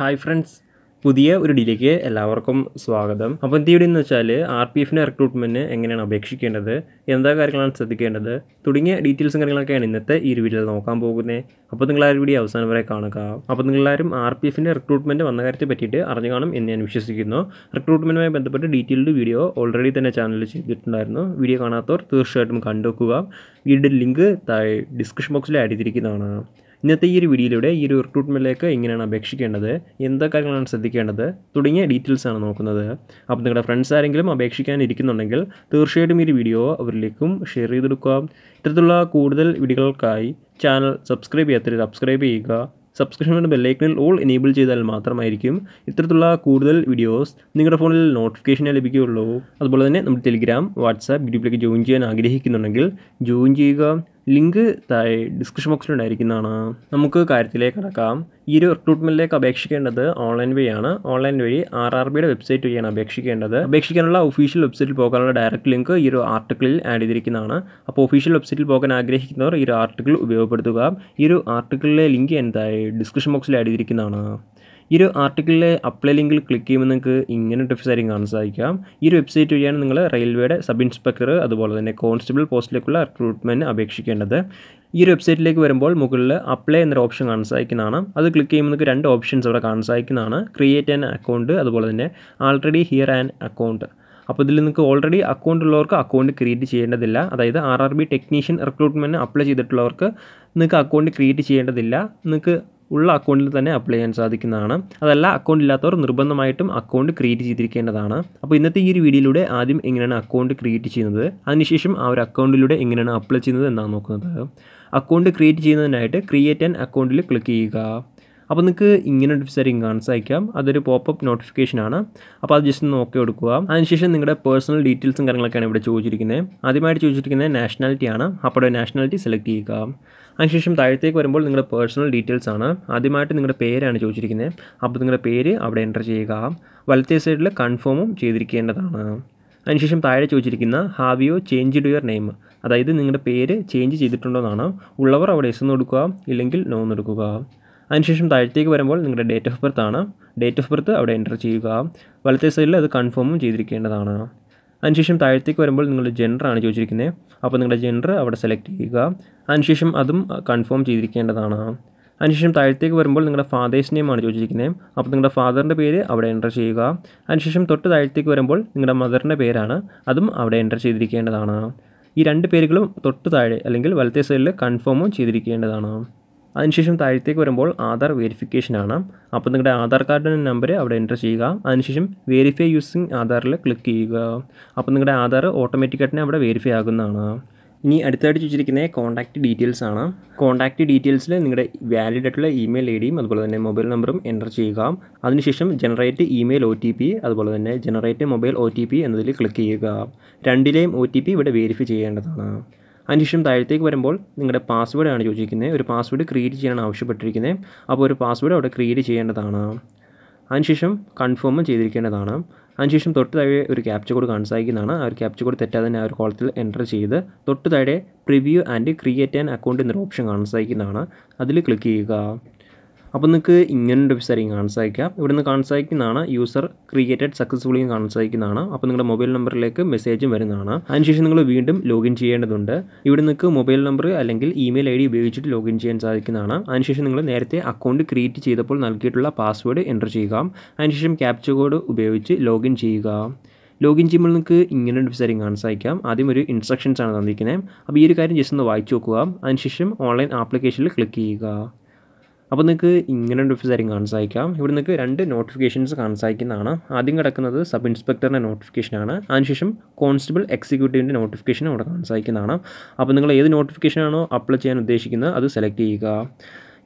hi friends പുതിയ ഒരു ഡിലേക്ക് എല്ലാവർക്കും സ്വാഗതം അപ്പോൾ ഇന്ത്യയുടെ എന്ന് വെച്ചാൽ ആർ പി എഫിൻ്റെ റിക്രൂട്ട്മെൻറ്റ് എങ്ങനെയാണ് അപേക്ഷിക്കേണ്ടത് എന്താ കാര്യങ്ങളാണ് ശ്രദ്ധിക്കേണ്ടത് തുടങ്ങിയ ഡീറ്റെയിൽസും കാര്യങ്ങളൊക്കെയാണ് ഇന്നത്തെ ഈ ഒരു വീഡിയോയിൽ നോക്കാൻ പോകുന്നത് അപ്പോൾ നിങ്ങൾ ആ വീഡിയോ അവസാനം വരെ കാണുക അപ്പോൾ നിങ്ങളാരും ആർ പി എഫിൻ്റെ റിക്രൂട്ട്മെൻറ്റ് വന്ന കാര്യത്തെ പറ്റിയിട്ട് അറിഞ്ഞു കാണും എന്ന് ഞാൻ വിശ്വസിക്കുന്നു റിക്രൂട്ട്മെൻറ്റുമായി ബന്ധപ്പെട്ട് ഡീറ്റെയിൽഡ് വീഡിയോ ഓൾറെഡി തന്നെ ചാനലിൽ ചെയ്തിട്ടുണ്ടായിരുന്നു വീഡിയോ കാണാത്തവർ തീർച്ചയായിട്ടും കണ്ടുവെക്കുക വീഡിയോ ലിങ്ക് താഴെ ഡിസ്ക്രിപ്ഷൻ ബോക്സിൽ ആഡ് ചെയ്തിരിക്കുന്നതാണ് ഇന്നത്തെ ഈ ഒരു വീഡിയോയിലൂടെ ഈ ഒരു റിക്രൂട്ട്മെൻറ്റിലേക്ക് എങ്ങനെയാണ് അപേക്ഷിക്കേണ്ടത് എന്താ കാര്യങ്ങളാണ് ശ്രദ്ധിക്കേണ്ടത് തുടങ്ങിയ ഡീറ്റെയിൽസ് ആണ് നോക്കുന്നത് അപ്പോൾ നിങ്ങളുടെ ഫ്രണ്ട്സ് ആരെങ്കിലും അപേക്ഷിക്കാൻ ഇരിക്കുന്നുണ്ടെങ്കിൽ തീർച്ചയായിട്ടും ഈ ഒരു വീഡിയോ അവരിലേക്കും ഷെയർ ചെയ്ത് കൊടുക്കുക ഇത്തരത്തിലുള്ള കൂടുതൽ വീഡിയോകൾക്കായി ചാനൽ സബ്സ്ക്രൈബ് ചെയ്യാത്തവർ സബ്സ്ക്രൈബ് ചെയ്യുക ബെൽ ബെല്ലൈക്കണിൽ ഓൾ എനേബിൾ ചെയ്താൽ മാത്രമായിരിക്കും ഇത്തരത്തിലുള്ള കൂടുതൽ വീഡിയോസ് നിങ്ങളുടെ ഫോണിൽ നോട്ടിഫിക്കേഷൻ ലഭിക്കുകയുള്ളൂ അതുപോലെ തന്നെ നമ്മുടെ ടെലിഗ്രാം വാട്സാപ്പ് ഗ്രൂപ്പിലേക്ക് ജോയിൻ ചെയ്യാൻ ആഗ്രഹിക്കുന്നുണ്ടെങ്കിൽ ജോയിൻ ചെയ്യുക ലിങ്ക് താഴെ ഡിസ്ക്രിപ്ഷൻ ഉണ്ടായിരിക്കുന്നതാണ് നമുക്ക് കാര്യത്തിലേക്ക് കടക്കാം ഈ ഒരു റിക്രൂട്ട്മെൻറ്റിലേക്ക് അപേക്ഷിക്കേണ്ടത് ഓൺലൈൻ വഴിയാണ് ഓൺലൈൻ വഴി ആർ ആർ ബിയുടെ വെബ്സൈറ്റ് വഴിയാണ് അപേക്ഷിക്കേണ്ടത് അപേക്ഷിക്കാനുള്ള ഒഫീഷ്യൽ വെബ്സൈറ്റിൽ പോകാനുള്ള ഡയറക്റ്റ് ലിങ്ക് ഈ ഒരു ആർട്ടിക്കിളിൽ ആഡ് ചെയ്തിരിക്കുന്നതാണ് അപ്പോൾ ഒഫീഷ്യൽ വെബ്സൈറ്റിൽ പോകാൻ ആഗ്രഹിക്കുന്നവർ ഈ ഒരു ആർട്ടിക്കിൾ ഉപയോഗപ്പെടുത്തുക ഈ ഒരു ആർട്ടിക്കിളിലെ ലിങ്ക് എന്തായി ഡിസ്ക്രിപ്ഷൻ ബോക്സിൽ ആഡ് ചെയ്തിരിക്കുന്നതാണ് ഈ ഒരു ആർട്ടിക്കിളിലെ അപ്ലൈ ലിങ്കിൽ ക്ലിക്ക് ചെയ്യുമ്പോൾ നിങ്ങൾക്ക് ഇങ്ങനെ ആയിരിക്കും കാണാൻ സാധിക്കാം ഈ ഒരു വെബ്സൈറ്റ് വഴിയാണ് നിങ്ങൾ റെയിൽവേയുടെ സബ് ഇൻസ്പെക്ടർ അതുപോലെ തന്നെ കോൺസ്റ്റബിൾ പോസ്റ്റിലേക്കുള്ള റിക്രൂട്ട്മെൻറ്റ് അപേക്ഷിക്കേണ്ടത് ഈ ഒരു വെബ്സൈറ്റിലേക്ക് വരുമ്പോൾ മുകളിൽ അപ്ലൈ എന്നൊരു ഓപ്ഷൻ കാണാൻ സാധിക്കുന്നതാണ് അത് ക്ലിക്ക് ചെയ്യുമ്പോൾ നിങ്ങൾക്ക് രണ്ട് ഓപ്ഷൻസ് അവിടെ കാണാൻ സാധിക്കുന്നതാണ് ക്രിയേറ്റ് ആൻ അക്കൗണ്ട് അതുപോലെ തന്നെ ആൾറെഡി ഹിയർ ആൻ അക്കൗണ്ട് അപ്പോൾ ഇതിൽ നിങ്ങൾക്ക് ഓൾറെഡി അക്കൗണ്ട് ഉള്ളവർക്ക് അക്കൗണ്ട് ക്രിയേറ്റ് ചെയ്യേണ്ടതില്ല അതായത് R R B technician recruitment apply ചെയ്തിട്ടുള്ളവർക്ക് നിങ്ങൾക്ക് അക്കൗണ്ട് ക്രിയേറ്റ് ചെയ്യേണ്ടതില്ല നിങ്ങൾക്ക് ഉള്ള അക്കൗണ്ടിൽ തന്നെ അപ്ലൈ ചെയ്യാൻ സാധിക്കുന്നതാണ് അതല്ല അക്കൗണ്ട് ഇല്ലാത്തവർ നിർബന്ധമായിട്ടും അക്കൗണ്ട് ക്രിയേറ്റ് ചെയ്തിരിക്കേണ്ടതാണ് അപ്പോൾ ഇന്നത്തെ ഈ ഒരു വീഡിയോയിലൂടെ ആദ്യം എങ്ങനെയാണ് അക്കൗണ്ട് ക്രിയേറ്റ് ചെയ്യുന്നത് അതിനുശേഷം ആ ഒരു അക്കൗണ്ടിലൂടെ എങ്ങനെയാണ് അപ്ലൈ ചെയ്യുന്നത് എന്നാണ് നോക്കുന്നത് അക്കൗണ്ട് ക്രിയേറ്റ് ചെയ്യുന്നതിനായിട്ട് ക്രിയേറ്റ് ആൻ അക്കൗണ്ടിൽ ക്ലിക്ക് ചെയ്യുക അപ്പോൾ നിങ്ങൾക്ക് ഇങ്ങനെ ഒരു സെറ്റിംഗ് അതൊരു പോപ്പ് അപ്പ് നോട്ടിഫിക്കേഷൻ ആണ് അപ്പോൾ അത് ജസ്റ്റ് നോക്കി കൊടുക്കുക അതിനുശേഷം നിങ്ങളുടെ പേഴ്സണൽ ഡീറ്റെയിൽസും കാര്യങ്ങളൊക്കെയാണ് ഇവിടെ ചോദിച്ചിരിക്കുന്നത് ആദ്യമായിട്ട് ചോദിച്ചിരിക്കുന്നത് നാഷണാലിറ്റി ആണ് അപ്പോൾ നാഷണാലിറ്റി സെലക്ട് ചെയ്യുക അതിനുശേഷം താഴത്തേക്ക് വരുമ്പോൾ നിങ്ങളുടെ പേഴ്സണൽ ഡീറ്റെയിൽസ് ആണ് ആദ്യമായിട്ട് നിങ്ങളുടെ പേരാണ് ചോദിച്ചിരിക്കുന്നത് അപ്പോൾ നിങ്ങളുടെ പേര് അവിടെ എൻ്റർ ചെയ്യുക വലത്തേ സൈഡിൽ കൺഫേമും ചെയ്തിരിക്കേണ്ടതാണ് അതിനുശേഷം താഴെ ചോദിച്ചിരിക്കുന്ന have you changed your name അതായത് നിങ്ങളുടെ പേര് ചേഞ്ച് ചെയ്തിട്ടുണ്ടോ എന്നാണ് ഉള്ളവർ അവിടെ എസ് എന്ന് കൊടുക്കുക ഇല്ലെങ്കിൽ നോ എന്ന് കൊടുക്കുക അതിനുശേഷം താഴത്തേക്ക് വരുമ്പോൾ നിങ്ങളുടെ ഡേറ്റ് ഓഫ് ബർത്ത് ആണ് ഡേറ്റ് ഓഫ് ബർത്ത് അവിടെ എൻ്റർ ചെയ്യുക വലത്തെ സൈഡിൽ അത് കൺഫേമും ചെയ്തിരിക്കേണ്ടതാണ് അതിനുശേഷം താഴത്തേക്ക് വരുമ്പോൾ നിങ്ങളുടെ ജെൻഡർ ആണ് ചോദിച്ചിരിക്കുന്നത് അപ്പോൾ നിങ്ങളുടെ ജെൻഡർ അവിടെ സെലക്ട് ചെയ്യുക അതിനുശേഷം അതും കൺഫേം ചെയ്തിരിക്കേണ്ടതാണ് അതിനുശേഷം താഴത്തേക്ക് വരുമ്പോൾ നിങ്ങളുടെ ഫാദേഴ്സ് ആണ് ചോദിച്ചിരിക്കുന്നത് അപ്പോൾ നിങ്ങളുടെ ഫാദറിൻ്റെ പേര് അവിടെ എൻ്റർ ചെയ്യുക അതിനുശേഷം തൊട്ട് താഴത്തേക്ക് വരുമ്പോൾ നിങ്ങളുടെ മദറിൻ്റെ പേരാണ് അതും അവിടെ എൻ്റർ ചെയ്തിരിക്കേണ്ടതാണ് ഈ രണ്ട് പേരുകളും തൊട്ട് താഴെ അല്ലെങ്കിൽ വലത്തേ സൈഡിൽ കൺഫേമും ചെയ്തിരിക്കേണ്ടതാണ് അതിനുശേഷം താഴത്തേക്ക് വരുമ്പോൾ ആധാർ ആണ് അപ്പോൾ നിങ്ങളുടെ ആധാർ കാർഡിൻ്റെ നമ്പർ അവിടെ എൻ്റർ ചെയ്യുക അതിനുശേഷം വെരിഫൈ യൂസിങ് ആധാറിൽ ക്ലിക്ക് ചെയ്യുക അപ്പോൾ നിങ്ങളുടെ ആധാർ ഓട്ടോമാറ്റിക്കായിട്ട് അവിടെ വെരിഫൈ ആകുന്നതാണ് ഇനി അടുത്തായിട്ട് ചോദിച്ചിരിക്കുന്നത് കോൺടാക്റ്റ് ഡീറ്റെയിൽസ് ആണ് കോൺടാക്റ്റ് ഡീറ്റെയിൽസിൽ നിങ്ങളുടെ വാലിഡ് ആയിട്ടുള്ള ഇമെയിൽ ഐ ഡിയും അതുപോലെ തന്നെ മൊബൈൽ നമ്പറും എൻ്റർ ചെയ്യുക അതിനുശേഷം generate email O T P അതുപോലെ തന്നെ generate mobile O T P എന്നതിൽ ക്ലിക്ക് ചെയ്യുക രണ്ടിലെയും ഒ ടി പി ഇവിടെ വെരിഫൈ ചെയ്യേണ്ടതാണ് അതിനുശേഷം താഴത്തേക്ക് വരുമ്പോൾ നിങ്ങളുടെ പാസ്വേഡാണ് ചോദിച്ചിരിക്കുന്നത് ഒരു പാസ്വേഡ് ക്രിയേറ്റ് ചെയ്യാനാണ് ആവശ്യപ്പെട്ടിരിക്കുന്നത് അപ്പോൾ ഒരു പാസ്വേഡ് അവിടെ ക്രിയേറ്റ് ചെയ്യേണ്ടതാണ് അതിനുശേഷം കൺഫേം ചെയ്തിരിക്കേണ്ടതാണ് അതിനുശേഷം തൊട്ട് താഴെ ഒരു ക്യാപ്ച കോഡ് കാണാൻ സാധിക്കുന്നതാണ് ആ ഒരു ക്യാപ്ച കോഡ് തെറ്റാതെ തന്നെ ആ ഒരു കോളത്തിൽ എൻറ്റർ ചെയ്ത് തൊട്ട് താഴെ preview and create an account എന്നൊരു ഓപ്ഷൻ കാണാൻ സാധിക്കുന്നതാണ് അതിൽ ക്ലിക്ക് ചെയ്യുക അപ്പോൾ നിങ്ങൾക്ക് ഇങ്ങനൊരു വെബ്സൈറ്റ് കാണാൻ സാധിക്കാം നിന്ന് കാണാൻ സാധിക്കുന്നതാണ് യൂസർ ക്രിയേറ്റഡ് സക്സസ്ഫുള്ളി കാണാൻ സാധിക്കുന്നതാണ് അപ്പോൾ നിങ്ങളുടെ മൊബൈൽ നമ്പറിലേക്ക് മെസ്സേജും വരുന്നതാണ് അതിനുശേഷം നിങ്ങൾ വീണ്ടും ലോഗിൻ ചെയ്യേണ്ടതുണ്ട് ഇവിടെ നിങ്ങൾക്ക് മൊബൈൽ നമ്പർ അല്ലെങ്കിൽ ഇമെയിൽ ഐ ഡി ഉപയോഗിച്ചിട്ട് ലോഗിൻ ചെയ്യാൻ സാധിക്കുന്നതാണ് അതിനുശേഷം നിങ്ങൾ നേരത്തെ അക്കൗണ്ട് ക്രിയേറ്റ് ചെയ്തപ്പോൾ നൽകിയിട്ടുള്ള പാസ്വേഡ് എൻ്റർ ചെയ്യുക അതിനുശേഷം ക്യാപ്ച കോഡ് ഉപയോഗിച്ച് ലോഗിൻ ചെയ്യുക ലോഗിൻ ചെയ്യുമ്പോൾ നിങ്ങൾക്ക് ഇങ്ങനെ ഒരു സെറ്റിംഗ് കാണാൻ സാധിക്കാം ആദ്യം ഒരു ഇൻസ്ട്രക്ഷൻസ് ആണ് തന്നിരിക്കുന്നത് അപ്പോൾ ഈ ഒരു കാര്യം ജസ്റ്റ് ഒന്ന് വായിച്ചു നോക്കുക അതിനുശേഷം ഓൺലൈൻ ആപ്ലിക്കേഷനിൽ ക്ലിക്ക് ചെയ്യുക അപ്പോൾ നിങ്ങൾക്ക് ഇങ്ങനെ ഒരു കാര്യം കാണാൻ സാധിക്കാം ഇവിടെ നിങ്ങൾക്ക് രണ്ട് നോട്ടിഫിക്കേഷൻസ് കാണാൻ സാധിക്കുന്നതാണ് ആദ്യം കിടക്കുന്നത് സബ് ഇൻസ്പെക്ടറിൻ്റെ നോട്ടിഫിക്കേഷനാണ് അതിനുശേഷം കോൺസ്റ്റബിൾ എക്സിക്യൂട്ടീവിൻ്റെ നോട്ടിഫിക്കേഷൻ ഇവിടെ കാണാൻ സാധിക്കുന്നതാണ് അപ്പോൾ നിങ്ങൾ ഏത് നോട്ടിഫിക്കേഷനാണോ അപ്ലൈ ചെയ്യാൻ ഉദ്ദേശിക്കുന്നത് അത് സെലക്ട് ചെയ്യുക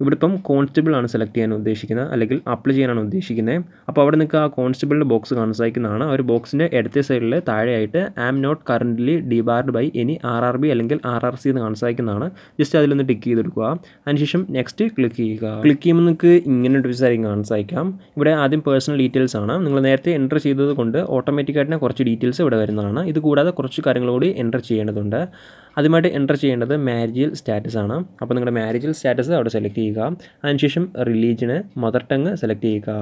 ഇവിടെ ഇപ്പം കോൺസ്റ്റബിൾ ആണ് സെലക്ട് ചെയ്യാൻ ഉദ്ദേശിക്കുന്നത് അല്ലെങ്കിൽ അപ്ലൈ ചെയ്യാനാണ് ഉദ്ദേശിക്കുന്നത് അപ്പോൾ അവിടെ നിൽക്കുക ആ കോൺസ്റ്റബിളിൻ്റെ ബോക്സ് കാണാൻ സാധിക്കുന്നതാണ് ആ ഒരു ബോക്സിൻ്റെ ഇടത്തെ സൈഡിൽ താഴെയായിട്ട് am not currently debarred by any R R B അല്ലെങ്കിൽ ആർ ആർ സി എന്ന് കാണാൻ സാധിക്കുന്നതാണ് ജസ്റ്റ് അതിലൊന്ന് ടിക്ക് ചെയ്തെടുക്കുക അതിനുശേഷം നെക്സ്റ്റ് ക്ലിക്ക് ചെയ്യുക ക്ലിക്ക് ചെയ്യുമ്പോൾ നിങ്ങൾക്ക് ഇങ്ങനെ ഒരു സാരി കാണാൻ സാധിക്കാം ഇവിടെ ആദ്യം പേഴ്സണൽ ഡീറ്റെയിൽസ് ആണ് നിങ്ങൾ നേരത്തെ എൻ്റർ ചെയ്തത് കൊണ്ട് ഓട്ടോമാറ്റിക്കായിട്ട് കുറച്ച് ഡീറ്റെയിൽസ് ഇവിടെ വരുന്നതാണ് ഇത് കൂടാതെ കുറച്ച് കാര്യങ്ങളും കൂടി എൻ്റർ ചെയ്യേണ്ടതുണ്ട് ആദ്യമായിട്ട് എൻ്റർ ചെയ്യേണ്ടത് മാരേജിൽ സ്റ്റാറ്റസ് ആണ് അപ്പോൾ നിങ്ങളുടെ മാരേജിൽ സ്റ്റാറ്റസ് അവിടെ സെലക്ട് ചെയ്യുക അതിനുശേഷം റിലീജിയന് മദർ ടങ് സെലക്ട് ചെയ്യുക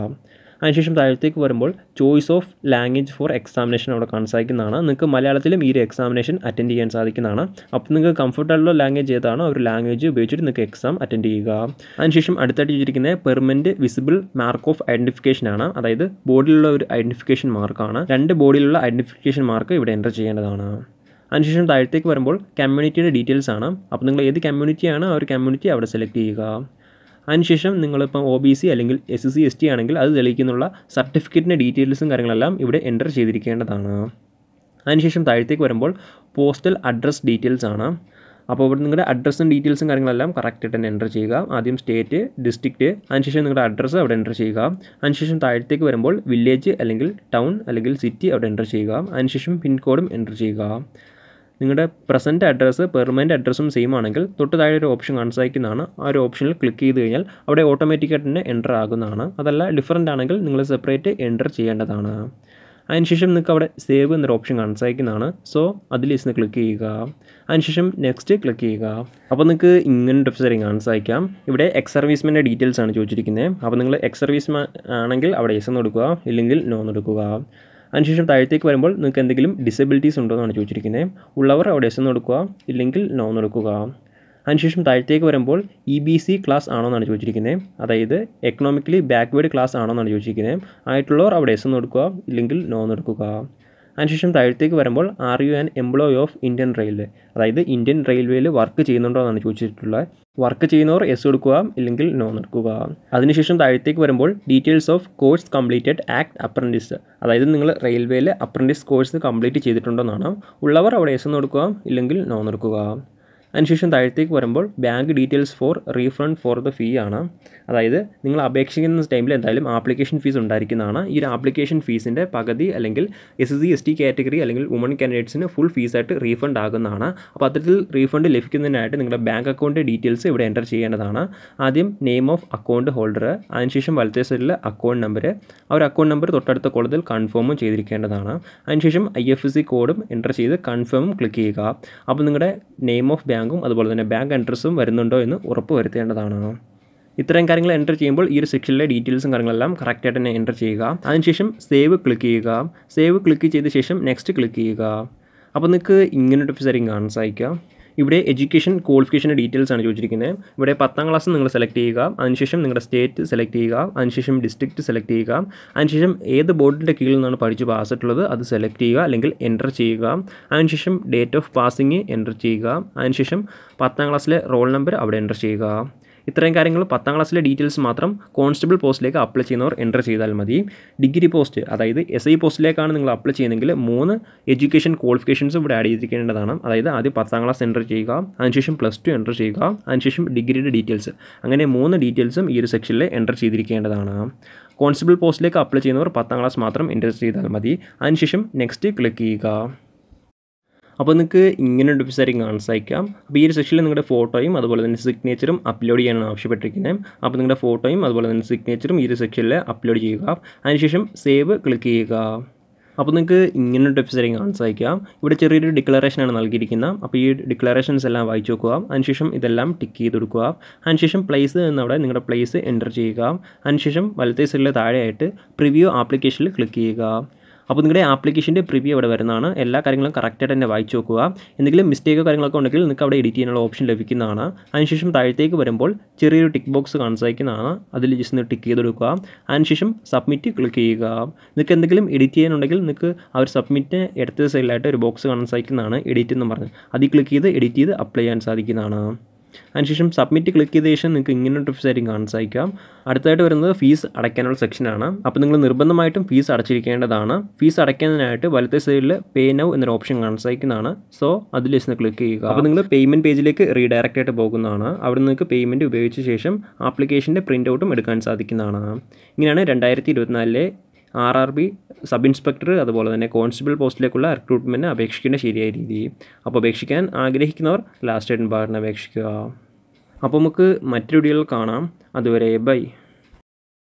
അതിനുശേഷം താഴത്തേക്ക് വരുമ്പോൾ choice of language for examination അവിടെ കാണാൻ സാധിക്കുന്നതാണ് നിങ്ങൾക്ക് മലയാളത്തിലും ഈ ഒരു എക്സാമിനേഷൻ അറ്റൻഡ് ചെയ്യാൻ സാധിക്കുന്നതാണ് അപ്പോൾ നിങ്ങൾക്ക് കംഫർട്ടബിളുള്ള ലാംഗ്വേജ് ഏതാണോ ഒരു ലാംഗ്വേജ് ഉപയോഗിച്ചിട്ട് നിങ്ങൾക്ക് എക്സാം അറ്റൻഡ് ചെയ്യുക അതിനുശേഷം അടുത്തായിട്ട് ചോദിച്ചിരിക്കുന്നത് permanent visible mark of identification ആണ് അതായത് ബോഡിയിലുള്ള ഒരു ഐഡൻറ്റിഫിക്കേഷൻ മാർക്കാണ് രണ്ട് ബോഡിയിലുള്ള ഐഡൻറ്റിഫിക്കേഷൻ മാർക്ക് ഇവിടെ എൻ്റർ ചെയ്യേണ്ടതാണ് അതിനുശേഷം താഴത്തേക്ക് വരുമ്പോൾ കമ്മ്യൂണിറ്റിയുടെ ഡീറ്റെയിൽസ് ആണ് അപ്പോൾ നിങ്ങൾ ഏത് കമ്മ്യൂണിറ്റിയാണ് ആ ഒരു കമ്മ്യൂണിറ്റി അവിടെ സെലക്ട് ചെയ്യുക അതിനുശേഷം നിങ്ങളിപ്പം ഒ ബി സി അല്ലെങ്കിൽ എസ് സി എസ് ടി ആണെങ്കിൽ അത് തെളിയിക്കുന്നുള്ള സർട്ടിഫിക്കറ്റിൻ്റെ ഡീറ്റെയിൽസും കാര്യങ്ങളെല്ലാം ഇവിടെ എൻ്റർ ചെയ്തിരിക്കേണ്ടതാണ് അതിനുശേഷം താഴത്തേക്ക് വരുമ്പോൾ പോസ്റ്റൽ അഡ്രസ്സ് ഡീറ്റെയിൽസ് ആണ് അപ്പോൾ ഇവിടെ നിങ്ങളുടെ അഡ്രസ്സും ഡീറ്റെയിൽസും കാര്യങ്ങളെല്ലാം കറക്റ്റായിട്ട് തന്നെ എൻ്റർ ചെയ്യുക ആദ്യം സ്റ്റേറ്റ് ഡിസ്ട്രിക്റ്റ് അതിനുശേഷം നിങ്ങളുടെ അഡ്രസ്സ് അവിടെ എൻ്റർ ചെയ്യുക അതിനുശേഷം താഴത്തേക്ക് വരുമ്പോൾ വില്ലേജ് അല്ലെങ്കിൽ ടൗൺ അല്ലെങ്കിൽ സിറ്റി അവിടെ എൻ്റർ ചെയ്യുക അതിനുശേഷം പിൻകോഡും എൻ്റർ ചെയ്യുക നിങ്ങളുടെ പ്രസൻറ്റ് അഡ്രസ്സ് പെർമനൻറ്റ് അഡ്രസ്സും സെയിം ആണെങ്കിൽ തൊട്ട് താഴെ ഒരു ഓപ്ഷൻ കാണിക്കുന്നതാണ് ആ ഒരു ഓപ്ഷനിൽ ക്ലിക്ക് ചെയ്ത് കഴിഞ്ഞാൽ അവിടെ ഓട്ടോമാറ്റിക്കായിട്ട് തന്നെ എൻ്റർ ആകുന്നതാണ് അതല്ല ഡിഫറൻ്റ് ആണെങ്കിൽ നിങ്ങൾ സെപ്പറേറ്റ് എൻ്റർ ചെയ്യേണ്ടതാണ് അതിനുശേഷം നിങ്ങൾക്ക് അവിടെ സേവ് എന്നൊരു ഓപ്ഷൻ കാണിക്കുന്നതാണ് സോ അതിൽ ഇസിന് ക്ലിക്ക് ചെയ്യുക അതിനുശേഷം നെക്സ്റ്റ് ക്ലിക്ക് ചെയ്യുക അപ്പോൾ നിങ്ങൾക്ക് ഇങ്ങനെ വെബ്സൈറ്റ് കാണിക്കാം ഇവിടെ എക്സ് സർവീസ്മാൻ്റെ ഡീറ്റെയിൽസ് ആണ് ചോദിച്ചിരിക്കുന്നത് അപ്പോൾ നിങ്ങൾ എക്സ് സർവീസ് ആണെങ്കിൽ അവിടെ എസ് എന്ന് കൊടുക്കുക ഇല്ലെങ്കിൽ നോ എന്ന് കൊടുക്കുക അതിനുശേഷം താഴത്തേക്ക് വരുമ്പോൾ നിങ്ങൾക്ക് എന്തെങ്കിലും ഡിസബിലിറ്റീസ് ഉണ്ടോ എന്നാണ് ചോദിച്ചിരിക്കുന്നത് ഉള്ളവർ അവിടെ എസ് എന്ന് കൊടുക്കുക ഇല്ലെങ്കിൽ നോ എന്ന് കൊടുക്കുക അതിനുശേഷം താഴത്തേക്ക് വരുമ്പോൾ E e B C class ആണോ എന്നാണ് ചോദിച്ചിരിക്കുന്നത് അതായത് എക്കണോമിക്കലി ബാക്ക്വേഡ് ക്ലാസ് ആണോ എന്നാണ് ചോദിച്ചിരിക്കുന്നത് ആയിട്ടുള്ളവർ അവിടെ എസ് എന്ന് കൊടുക്കുക ഇല്ലെങ്കിൽ നോ എന്ന് കൊടുക്കുക അതിനുശേഷം താഴത്തേക്ക് വരുമ്പോൾ are you an employee of Indian railway അതായത് ഇന്ത്യൻ റെയിൽവേയിൽ വർക്ക് ചെയ്യുന്നുണ്ടോ എന്നാണ് ചോദിച്ചിട്ടുള്ളത് വർക്ക് ചെയ്യുന്നവർ എസ് കൊടുക്കുക ഇല്ലെങ്കിൽ നോ നിൽക്കുക അതിനുശേഷം താഴത്തേക്ക് വരുമ്പോൾ details of course completed act apprentice അതായത് നിങ്ങൾ റെയിൽവേയിൽ അപ്രൻറ്റീസ് കോഴ്സ് കംപ്ലീറ്റ് ചെയ്തിട്ടുണ്ടോ എന്നാണ് ഉള്ളവർ അവിടെ എസ് കൊടുക്കുക ഇല്ലെങ്കിൽ നോ നിൽക്കുക അതിനുശേഷം താഴത്തേക്ക് വരുമ്പോൾ bank details for refund for the fee ആണ് അതായത് നിങ്ങൾ അപേക്ഷിക്കുന്ന ടൈമിൽ എന്തായാലും ആപ്ലിക്കേഷൻ ഫീസ് ഉണ്ടായിരിക്കുന്നതാണ് ഈ ഒരു ആപ്ലിക്കേഷൻ ഫീസിൻ്റെ പകുതി അല്ലെങ്കിൽ S C S T category അല്ലെങ്കിൽ വുമൺ കാൻഡിഡേറ്റ്സിന് ഫുൾ ഫീസായിട്ട് റീഫണ്ട് ആകുന്നതാണ് അപ്പോൾ അത്തരത്തിൽ റീഫണ്ട് ലഭിക്കുന്നതിനായിട്ട് നിങ്ങളുടെ ബാങ്ക് അക്കൗണ്ട് ഡീറ്റെയിൽസ് ഇവിടെ എൻ്റർ ചെയ്യേണ്ടതാണ് ആദ്യം നെയിം ഓഫ് അക്കൗണ്ട് ഹോൾഡർ അതിനുശേഷം വലത്തെ സൈഡിൽ അക്കൗണ്ട് നമ്പർ ആ ഒരു അക്കൗണ്ട് നമ്പർ തൊട്ടടുത്ത കോളത്തിൽ കൺഫേമും ചെയ്തിരിക്കേണ്ടതാണ് അതിനുശേഷം ഐ എഫ് എസ് സി കോഡും എൻ്റർ ചെയ്ത് കൺഫേമും ക്ലിക്ക് ചെയ്യുക അപ്പോൾ നിങ്ങളുടെ നെയിം ഓഫ് ബാങ്ക് ബാങ്കും അതുപോലെ തന്നെ ബാങ്ക് അഡ്രസ്സും വരുന്നുണ്ടോ എന്ന് ഉറപ്പ് വരുത്തേണ്ടതാണ് ഇത്രയും കാര്യങ്ങൾ എൻ്റർ ചെയ്യുമ്പോൾ ഈ ഒരു സെക്ഷനിലെ ഡീറ്റെയിൽസും കാര്യങ്ങളെല്ലാം കറക്റ്റായിട്ട് തന്നെ എൻ്റർ ചെയ്യുക അതിനുശേഷം സേവ് ക്ലിക്ക് ചെയ്യുക സേവ് ക്ലിക്ക് ചെയ്ത ശേഷം നെക്സ്റ്റ് ക്ലിക്ക് ചെയ്യുക അപ്പോൾ നിങ്ങൾക്ക് ഇങ്ങനൊരു സെറ്റിംഗ് കാണാൻ സാധിക്കുക ഇവിടെ എഡ്യൂക്കേഷൻ ക്വാളിഫിക്കേഷൻ്റെ ഡീറ്റെയിൽസ് ആണ് ചോദിച്ചിരിക്കുന്നത് ഇവിടെ പത്താം ക്ലാസ് നിങ്ങൾ സെലക്ട് ചെയ്യുക അതിനുശേഷം നിങ്ങളുടെ സ്റ്റേറ്റ് സെലക്ട് ചെയ്യുക അതിനുശേഷം ഡിസ്ട്രിക്ട് സെലക്ട് ചെയ്യുക അതിനുശേഷം ഏത് ബോർഡിൻ്റെ കീഴിൽ നിന്നാണ് പഠിച്ച് ആയിട്ടുള്ളത് അത് സെലക്ട് ചെയ്യുക അല്ലെങ്കിൽ എൻ്റർ ചെയ്യുക അതിനുശേഷം ഡേറ്റ് ഓഫ് പാസിങ് എൻ്റർ ചെയ്യുക അതിനുശേഷം പത്താം ക്ലാസ്സിലെ റോൾ നമ്പർ അവിടെ എൻ്റർ ചെയ്യുക ഇത്രയും കാര്യങ്ങൾ പത്താം ക്ലാസ്സിലെ ഡീറ്റെയിൽസ് മാത്രം കോൺസ്റ്റബിൾ പോസ്റ്റിലേക്ക് അപ്ലൈ ചെയ്യുന്നവർ എൻ്റർ ചെയ്താൽ മതി ഡിഗ്രി പോസ്റ്റ് അതായത് എസ് ഐ പോസ്റ്റിലേക്കാണ് നിങ്ങൾ അപ്ലൈ ചെയ്യുന്നതെങ്കിൽ മൂന്ന് എഡ്യൂക്കേഷൻ ക്വാളിഫിക്കേഷൻസ് ഇവിടെ ആഡ് ചെയ്തിരിക്കേണ്ടതാണ് അതായത് ആദ്യം പത്താം ക്ലാസ് എൻ്റർ ചെയ്യുക അതിനുശേഷം പ്ലസ് ടു എൻ്റർ ചെയ്യുക അതിനുശേഷം ഡിഗ്രിയുടെ ഡീറ്റെയിൽസ് അങ്ങനെ മൂന്ന് ഡീറ്റെയിൽസും ഈ ഒരു സെക്ഷനിൽ എൻ്റർ ചെയ്തിരിക്കേണ്ടതാണ് കോൺസ്റ്റബിൾ പോസ്റ്റിലേക്ക് അപ്ലൈ ചെയ്യുന്നവർ പത്താം ക്ലാസ് മാത്രം എൻ്റർ ചെയ്താൽ മതി അതിനുശേഷം നെക്സ്റ്റ് ക്ലിക്ക് ചെയ്യുക അപ്പോൾ നിങ്ങൾക്ക് ഇങ്ങനെ ഒരു വെബ്സൈറ്റ് കാണാൻ അപ്പോൾ ഈ ഒരു സെക്ഷനിൽ നിങ്ങളുടെ ഫോട്ടോയും അതുപോലെ തന്നെ സിഗ്നേച്ചറും അപ്ലോഡ് ചെയ്യാനാണ് ആവശ്യപ്പെട്ടിരിക്കുന്നത് അപ്പോൾ നിങ്ങളുടെ ഫോട്ടോയും അതുപോലെ തന്നെ സിഗ്നേച്ചറും ഈ ഒരു സെക്ഷനിൽ അപ്ലോഡ് ചെയ്യുക അതിനുശേഷം സേവ് ക്ലിക്ക് ചെയ്യുക അപ്പോൾ നിങ്ങൾക്ക് ഇങ്ങനെ ഒരു വെബ്സൈറ്റ് കാണാൻ ഇവിടെ ചെറിയൊരു ഡിക്ലറേഷനാണ് നൽകിയിരിക്കുന്നത് അപ്പോൾ ഈ ഡിക്ലറേഷൻസ് എല്ലാം വായിച്ചു നോക്കുക അതിനുശേഷം ഇതെല്ലാം ടിക്ക് ചെയ്ത് കൊടുക്കുക അതിനുശേഷം പ്ലേസ് എന്നവിടെ നിങ്ങളുടെ പ്ലേസ് എൻ്റർ ചെയ്യുക അതിനുശേഷം വലത്തേ സൈഡിൽ താഴെയായിട്ട് പ്രിവ്യൂ ആപ്ലിക്കേഷനിൽ ക്ലിക്ക് ചെയ്യുക അപ്പോൾ നിങ്ങളുടെ ആപ്ലിക്കേഷൻ്റെ പ്രിവ്യൂ ഇവിടെ വരുന്നതാണ് എല്ലാ കാര്യങ്ങളും കറക്റ്റായിട്ട് തന്നെ വായിച്ചു നോക്കുക എന്തെങ്കിലും മിസ്റ്റേക്കോ കാര്യങ്ങളൊക്കെ ഉണ്ടെങ്കിൽ നിങ്ങൾക്ക് അവിടെ എഡിറ്റ് ചെയ്യാനുള്ള ഓപ്ഷൻ ലഭിക്കുന്നതാണ് അതിനുശേഷം താഴത്തേക്ക് വരുമ്പോൾ ചെറിയൊരു ടിക്ക് ബോക്സ് കാണാൻ അതിൽ ജസ്റ്റ് ഒന്ന് ടിക്ക് ചെയ്ത് കൊടുക്കുക അതിനുശേഷം സബ്മിറ്റ് ക്ലിക്ക് ചെയ്യുക നിങ്ങൾക്ക് എന്തെങ്കിലും എഡിറ്റ് ചെയ്യാനുണ്ടെങ്കിൽ നിങ്ങൾക്ക് ആ ഒരു സബ്മിറ്റ് ഇടത്തെ സൈഡിലായിട്ട് ഒരു ബോക്സ് കാണാൻ സാധിക്കുന്നതാണ് എഡിറ്റ് എന്ന് പറഞ്ഞ് അതിൽ ക്ലിക്ക് ചെയ്ത് എഡിറ്റ് ചെയ്ത് അപ്ലൈ ചെയ്യാൻ സാധിക്കുന്നതാണ് അതിനുശേഷം സബ്മിറ്റ് ക്ലിക്ക് ചെയ്ത ശേഷം നിങ്ങൾക്ക് ഇങ്ങനെ ഒരു കാണാൻ സാധിക്കാം അടുത്തായിട്ട് വരുന്നത് ഫീസ് അടയ്ക്കാനുള്ള സെക്ഷനാണ് അപ്പോൾ നിങ്ങൾ നിർബന്ധമായിട്ടും ഫീസ് അടച്ചിരിക്കേണ്ടതാണ് ഫീസ് അടയ്ക്കുന്നതിനായിട്ട് വലത്തെ സൈഡിൽ പേ നൗ എന്നൊരു ഓപ്ഷൻ കാണാൻ സാധിക്കുന്നതാണ് സോ അതിൽ ജസ്റ്റ് ക്ലിക്ക് ചെയ്യുക അപ്പോൾ നിങ്ങൾ പേയ്മെൻറ്റ് പേജിലേക്ക് റീഡയറക്റ്റ് ആയിട്ട് പോകുന്നതാണ് അവിടെ നിങ്ങൾക്ക് പേയ്മെൻറ്റ് ഉപയോഗിച്ച ശേഷം ആപ്ലിക്കേഷൻ്റെ പ്രിൻ്റ് ഔട്ടും എടുക്കാൻ സാധിക്കുന്നതാണ് ഇങ്ങനെയാണ് രണ്ടായിരത്തി ഇരുപത്തിനാലിലെ R R B sub inspector അതുപോലെ തന്നെ കോൺസ്റ്റബിൾ പോസ്റ്റിലേക്കുള്ള റിക്രൂട്ട്മെൻറ്റ് അപേക്ഷിക്കേണ്ട ശരിയായ രീതി അപ്പോൾ അപേക്ഷിക്കാൻ ആഗ്രഹിക്കുന്നവർ ലാസ്റ്റ് ഡേറ്റ് ഭാഗത്തിന് അപേക്ഷിക്കുക അപ്പോൾ നമുക്ക് മറ്റൊരു വീഡിയോയിൽ കാണാം അതുവരെ ബൈ